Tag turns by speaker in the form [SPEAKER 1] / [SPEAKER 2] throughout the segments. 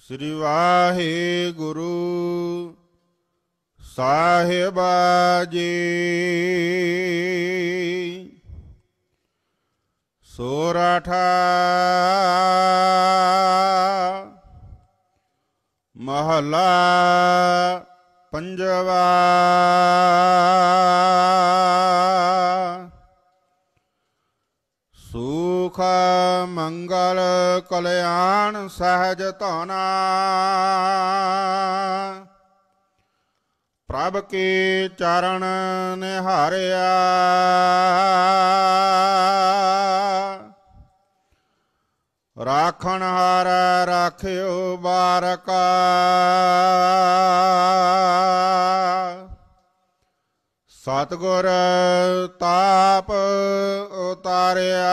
[SPEAKER 1] ਸ੍ਰੀ ਵਾਹਿਗੁਰੂ ਸਾਹਿਬ ਜੀ ਸੋਰਾਠਾ ਮਹਲਾ ਪੰਜਵਾ ਸੁਖ ਮੰਗਲ ਕਲਿਆਣ ਸਹਜ ਧਨਾ ਪ੍ਰਭ ਕੇ ਚਰਨ ਨਿਹਾਰਿਆ ਰਾਖਣ ਹਾਰ ਰਾਖਿਓ ਬਾਰਕਾ ਸਤਗੁਰ ਤਾਪ ਉਤਾਰਿਆ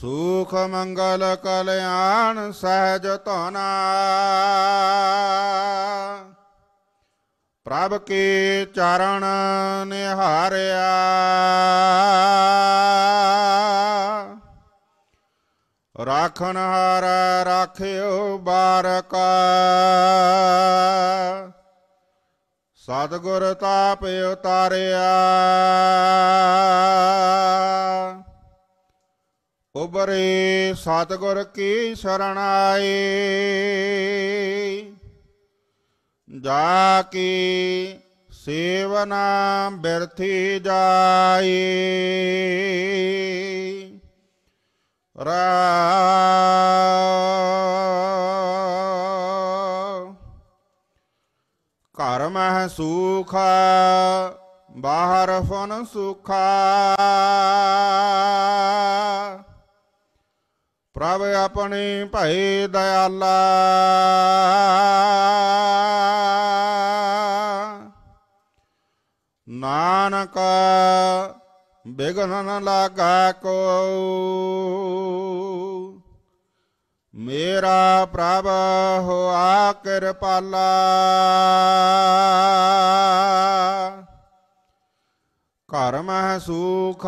[SPEAKER 1] ਸੁਖ ਮੰਗਲ ਕਲਿਆਣ ਸਹਿਜ ਧਨਾ ਪ੍ਰਭ ਕੇ ਚਰਨ ਨਿਹਾਰਿਆ ਰਾਖਣ ਹਾਰ ਰਾਖਿਓ ਬਾਰਕਾ ਸਤਗੁਰ ਤਾਪ ਉਤਾਰਿਆ ਉਬਰੇ ਸਤਗੁਰ ਕੀ ਸ਼ਰਨ ਆਏ ਜਾ ਕੀ ਸੇਵਨਾ ਬਿਰਥੀ ਜਾਏ ਰਾ ਘਰ ਮਹਿ ਸੁਖ ਬਾਹਰ ਫਨ ਸੁਖਾ ਪ੍ਰਭ ਆਪਣੇ ਭਈ ਦਇਆਲਾ ਨਾਨਕ ਬਿਗਨਨ ਲਾਗਾ ਕੋ ਮੇਰਾ ਪ੍ਰਭ ਹੋਆ ਕਿਰਪਾਲਾ ਘਰ ਮਹਿ ਸੁਖ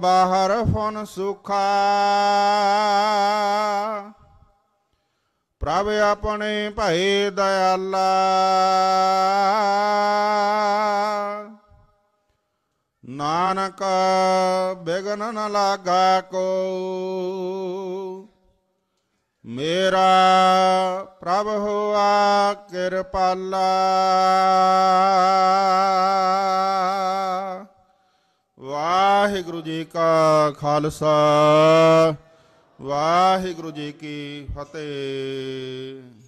[SPEAKER 1] ਬਾਹਰ ਫਨ ਸੁਖਾ ਪ੍ਰਭ ਆਪਣੇ ਭਏ ਦਇਆਲਾ ਨਾਨਕ ਬਿਗਨ ਨ ਲਾਗਾ ਕੋ ਮੇਰਾ ਪ੍ਰਭ ਹੋਆ ਕਿਰਪਾਲਾ ਵਾਹਿਗੁਰੂ ਜੀ ਕਾ ਖਾਲਸਾ ਵਾਹਿਗੁਰੂ ਜੀ ਕੀ ਫਤਿਹ